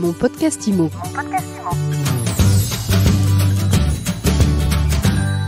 Mon podcast IMO.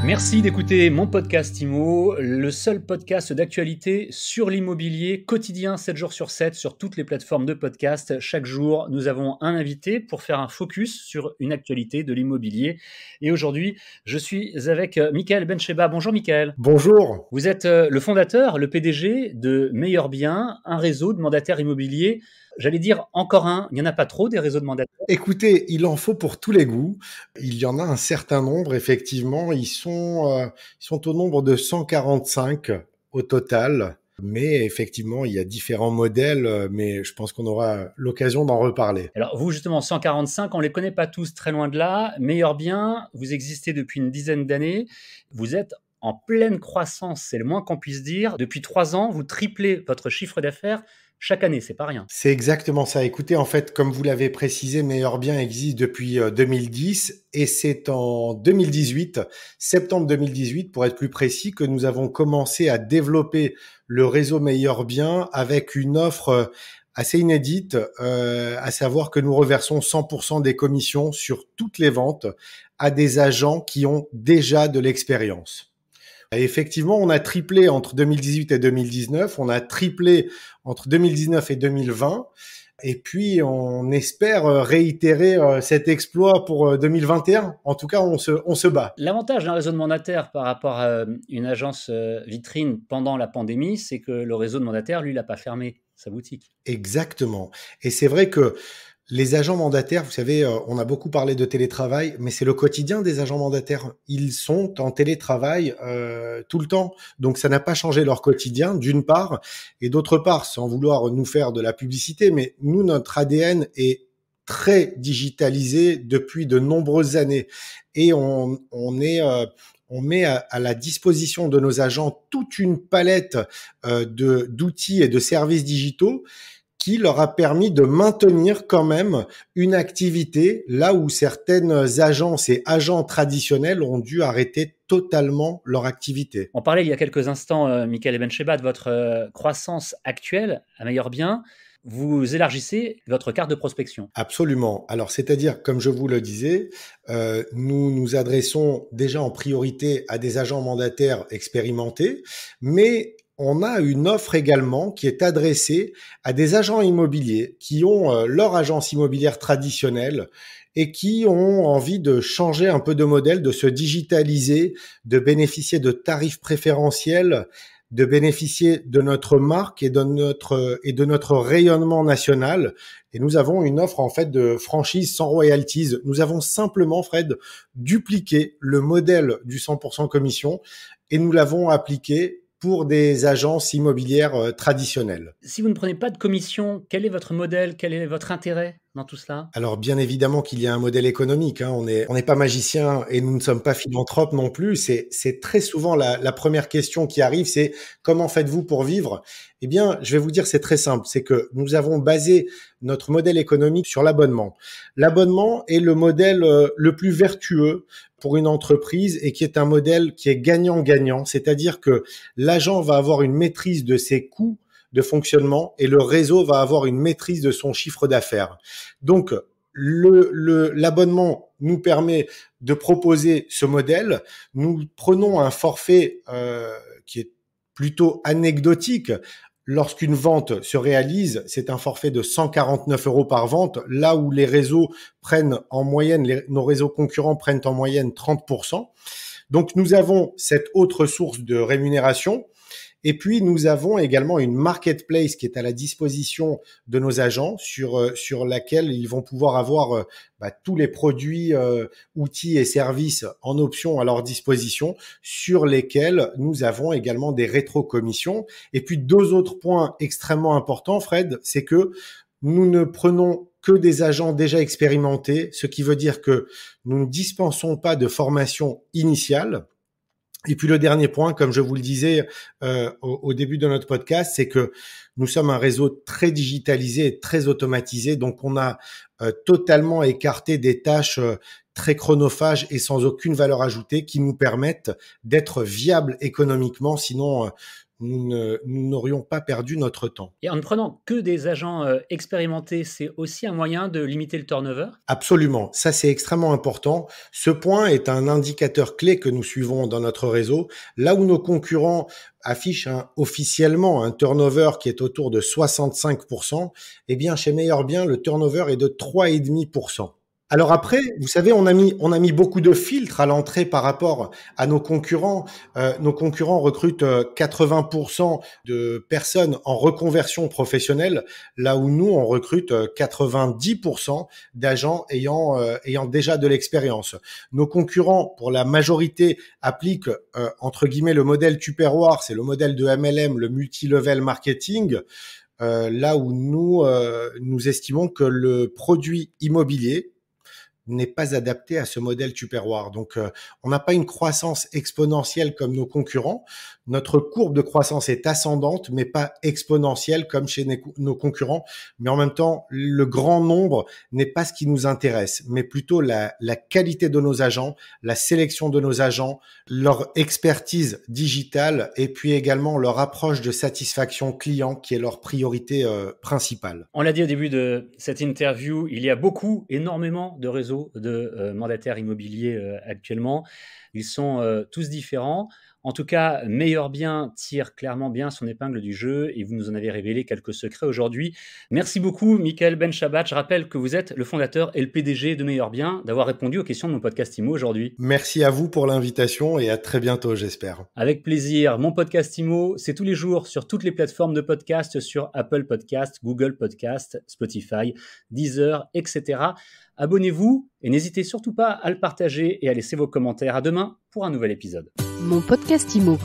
Merci d'écouter mon podcast IMO, le seul podcast d'actualité sur l'immobilier quotidien 7 jours sur 7 sur toutes les plateformes de podcast. Chaque jour, nous avons un invité pour faire un focus sur une actualité de l'immobilier. Et aujourd'hui, je suis avec euh, Michael Bencheba. Bonjour Michael. Bonjour. Vous êtes euh, le fondateur, le PDG de Meilleur Bien, un réseau de mandataires immobiliers J'allais dire encore un, il n'y en a pas trop des réseaux de mandataires. Écoutez, il en faut pour tous les goûts. Il y en a un certain nombre, effectivement. Ils sont, euh, ils sont au nombre de 145 au total. Mais effectivement, il y a différents modèles, euh, mais je pense qu'on aura l'occasion d'en reparler. Alors vous, justement, 145, on ne les connaît pas tous très loin de là. Meilleur bien, vous existez depuis une dizaine d'années. Vous êtes en pleine croissance, c'est le moins qu'on puisse dire. Depuis trois ans, vous triplez votre chiffre d'affaires chaque année, c'est pas rien. C'est exactement ça. Écoutez, en fait, comme vous l'avez précisé, Meilleur Bien existe depuis 2010 euh, et c'est en 2018, septembre 2018 pour être plus précis, que nous avons commencé à développer le réseau Meilleur Bien avec une offre euh, assez inédite, euh, à savoir que nous reversons 100% des commissions sur toutes les ventes à des agents qui ont déjà de l'expérience. Effectivement, on a triplé entre 2018 et 2019, on a triplé entre 2019 et 2020. Et puis, on espère euh, réitérer euh, cet exploit pour 2021. Euh, en tout cas, on se, bat. L'avantage d'un réseau de mandataires par rapport à une agence vitrine pendant la pandémie, c'est que le réseau de mandataires, lui, n'a pas fermé sa boutique. Exactement. Et c'est vrai que les agents mandataires, vous savez, euh, on a beaucoup parlé de télétravail, mais c'est le quotidien des agents mandataires. Ils sont en télétravail euh, tout le temps, donc ça n'a pas changé leur quotidien, d'une part, et d'autre part, sans vouloir nous faire de la publicité, mais nous, notre ADN est très digitalisé depuis de nombreuses années, et on, est euh, on met à, la disposition de nos agents toute une palette d'outils et de services digitaux qui leur a permis de maintenir quand même une activité là où certaines agences et agents traditionnels ont dû arrêter totalement leur activité. On parlait il y a quelques instants, euh, Michael Ebencheba, de votre euh, croissance actuelle à meilleur bien vous élargissez votre carte de prospection. Absolument. Alors, c'est-à-dire, comme je vous le disais, euh, nous nous adressons déjà en priorité à des agents mandataires expérimentés, mais on a une offre également qui est adressée à des agents immobiliers qui ont euh, leur agence immobilière traditionnelle et qui ont envie de changer un peu de modèle, de se digitaliser, de bénéficier de tarifs préférentiels de bénéficier de notre marque et de notre et de notre rayonnement national. Et nous avons une offre en fait de franchise sans royalties. Nous avons simplement, Fred, dupliqué le modèle du 100% commission et nous l'avons appliqué pour des agences immobilières euh, traditionnelles. Si vous ne prenez pas de commission, quel est votre modèle Quel est votre intérêt dans tout cela Alors bien évidemment qu'il y a un modèle économique. Hein. On n'est on pas magicien et nous ne sommes pas philanthropes non plus. C'est très souvent la, la, première question qui arrive, c'est comment faites-vous pour vivre Eh bien, je vais vous dire, c'est très simple. C'est que nous avons basé notre modèle économique sur l'abonnement. L'abonnement est le modèle euh, le plus vertueux pour une entreprise et qui est un modèle qui est gagnant-gagnant, c'est-à-dire que l'agent va avoir une maîtrise de ses coûts de fonctionnement et le réseau va avoir une maîtrise de son chiffre d'affaires. Donc, l'abonnement le, l'abonnement nous permet de proposer ce modèle. Nous prenons un forfait euh, qui est plutôt anecdotique. Lorsqu'une vente se réalise, c'est un forfait de 149 euros par vente, là où les réseaux prennent en moyenne, nos réseaux concurrents prennent en moyenne 30%. Donc nous avons cette autre source de rémunération et puis, nous avons également une marketplace qui est à la disposition de nos agents sur, euh, sur laquelle ils vont pouvoir avoir euh, bah, tous les produits, euh, outils et services en option à leur disposition, sur lesquels nous avons également des rétro-commissions. Et puis deux autres points extrêmement importants, Fred, c'est que nous ne prenons que des agents déjà expérimentés, ce qui veut dire que nous ne dispensons pas de formation initiale. Et puis le dernier point, comme je vous le disais euh, au, début de notre podcast, c'est que nous sommes un réseau très digitalisé et très automatisé, donc on a euh, totalement écarté des tâches euh, très chronophages et sans aucune valeur ajoutée qui nous permettent d'être viables économiquement, sinon nous n'aurions pas perdu notre temps. Et en ne prenant que des agents euh, expérimentés, c'est aussi un moyen de limiter le turnover Absolument, ça c'est extrêmement important. Ce point est un indicateur clé que nous suivons dans notre réseau. Là où nos concurrents affichent officiellement un turnover qui est autour de 65%, eh bien chez Meilleur Bien, le turnover est de 3,5%. Alors après, vous savez, on a mis, on a mis beaucoup de filtres à l'entrée par rapport à nos concurrents. Euh, nos concurrents recrutent 80% euh, de personnes en reconversion professionnelle, là où nous, on recrute 90% euh, d'agents ayant, ayant déjà de l'expérience. Nos concurrents, pour la majorité, appliquent, entre guillemets, le modèle Tupperware, c'est le modèle de MLM, le multi-level marketing. là où nous, nous estimons que le produit immobilier n'est pas adapté à ce modèle Tupperware. Donc, euh, on n'a pas une croissance exponentielle comme nos concurrents. Notre courbe de croissance est ascendante, mais pas exponentielle comme chez nos concurrents. Mais en même temps, le grand nombre n'est pas ce qui nous intéresse, mais plutôt la, qualité de nos agents, la sélection de nos agents, leur expertise digitale et puis également leur approche de satisfaction client qui est leur priorité euh, principale. On l'a dit au début de cette interview, il y a beaucoup, énormément de réseaux de euh, mandataires immobiliers euh, actuellement. Ils sont euh, tous différents. En tout cas, Meilleur Bien tire clairement bien son épingle du jeu et vous nous en avez révélé quelques secrets aujourd'hui. Merci beaucoup, Michael Benchabat. Je rappelle que vous êtes le fondateur et le PDG de Meilleur Bien d'avoir répondu aux questions de mon podcast IMO aujourd'hui. Merci à vous pour l'invitation et à très bientôt, j'espère. Avec plaisir. Mon podcast IMO, c'est tous les jours sur toutes les plateformes de podcast, sur Apple Podcast, Google Podcast, Spotify, Deezer, etc. Abonnez-vous et n'hésitez surtout pas à le partager et à laisser vos commentaires. À demain pour un nouvel épisode. Mon podcast Imo.